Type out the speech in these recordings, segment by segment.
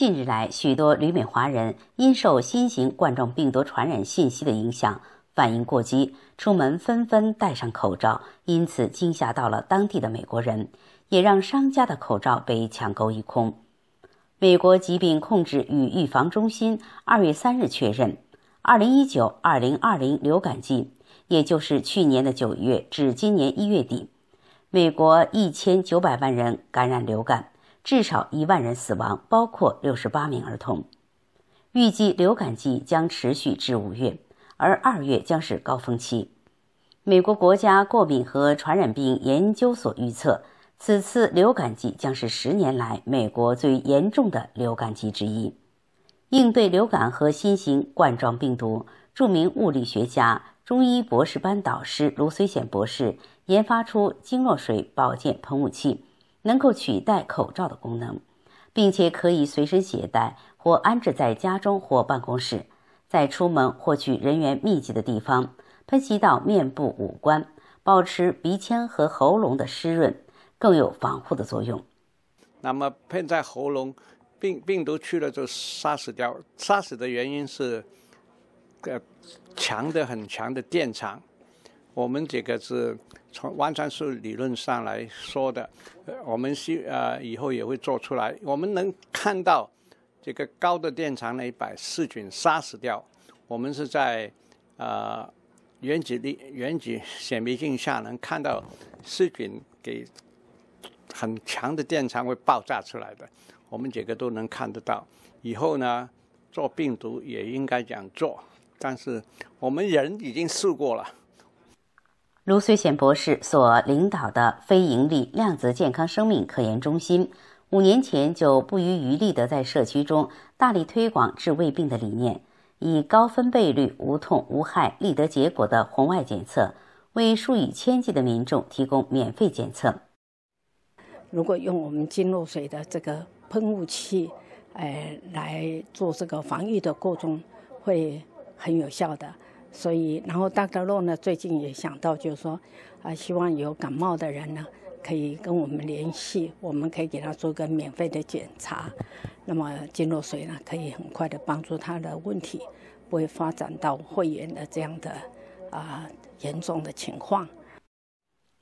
近日来，许多旅美华人因受新型冠状病毒传染信息的影响，反应过激，出门纷纷戴上口罩，因此惊吓到了当地的美国人，也让商家的口罩被抢购一空。美国疾病控制与预防中心二月三日确认，二零一九二零二零流感季，也就是去年的九月至今年一月底，美国一千九百万人感染流感。至少一万人死亡，包括六十八名儿童。预计流感季将持续至五月，而二月将是高峰期。美国国家过敏和传染病研究所预测，此次流感季将是十年来美国最严重的流感季之一。应对流感和新型冠状病毒，著名物理学家、中医博士班导师卢虽显博士研发出经络水保健喷雾器。能够取代口罩的功能，并且可以随身携带或安置在家中或办公室，在出门或去人员密集的地方喷吸到面部五官，保持鼻腔和喉咙的湿润，更有防护的作用。那么喷在喉咙，病病毒去了就杀死掉，杀死的原因是，呃，强的很强的电场。我们这个是从完全是理论上来说的，我们是呃以后也会做出来。我们能看到这个高的电场呢，把细菌杀死掉。我们是在呃原子力原子显微镜下能看到细菌给很强的电场会爆炸出来的。我们这个都能看得到。以后呢，做病毒也应该这样做。但是我们人已经试过了。卢穗显博士所领导的非盈利量子健康生命科研中心，五年前就不遗余力地在社区中大力推广治胃病的理念，以高分贝率、无痛、无害、立得结果的红外检测，为数以千计的民众提供免费检测。如果用我们金露水的这个喷雾器，呃，来做这个防御的过程，会很有效的。所以，然后大德洛呢，最近也想到，就是说，啊，希望有感冒的人呢，可以跟我们联系，我们可以给他做个免费的检查，那么金络水呢，可以很快的帮助他的问题，不会发展到会员的这样的啊严重的情况。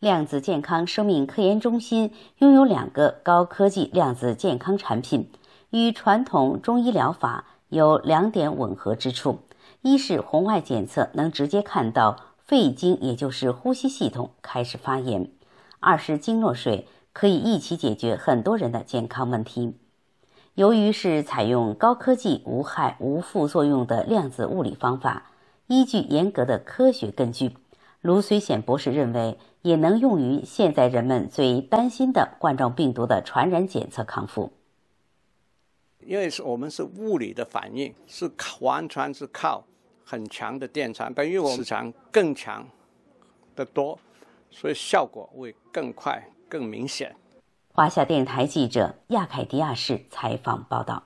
量子健康生命科研中心拥有两个高科技量子健康产品，与传统中医疗法有两点吻合之处。一是红外检测能直接看到肺经，也就是呼吸系统开始发炎；二是经络水可以一起解决很多人的健康问题。由于是采用高科技、无害、无副作用的量子物理方法，依据严格的科学根据，卢水显博士认为也能用于现在人们最担心的冠状病毒的传染检测、康复。因为是我们是物理的反应，是完全是靠很强的电场，等于我们磁场更强的多，所以效果会更快、更明显。华夏电视台记者亚凯迪亚市采访报道。